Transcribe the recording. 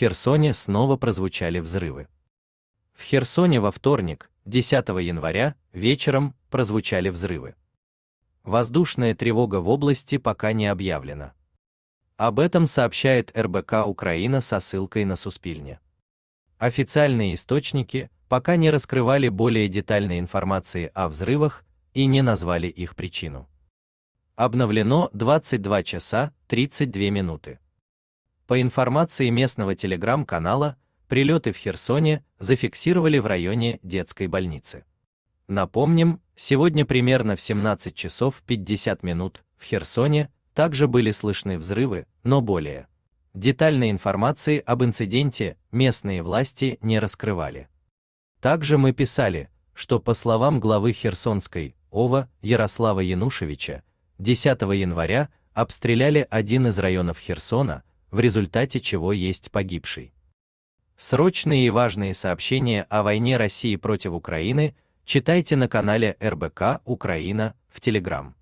Херсоне снова прозвучали взрывы. В Херсоне во вторник, 10 января, вечером прозвучали взрывы. Воздушная тревога в области пока не объявлена. Об этом сообщает РБК Украина со ссылкой на Суспильне. Официальные источники пока не раскрывали более детальной информации о взрывах и не назвали их причину. Обновлено 22 часа 32 минуты. По информации местного телеграм-канала, прилеты в Херсоне зафиксировали в районе детской больницы. Напомним, сегодня примерно в 17 часов 50 минут в Херсоне также были слышны взрывы, но более детальной информации об инциденте местные власти не раскрывали. Также мы писали, что по словам главы Херсонской ОВА Ярослава Янушевича, 10 января обстреляли один из районов Херсона, в результате чего есть погибший. Срочные и важные сообщения о войне России против Украины читайте на канале РБК Украина в Телеграм.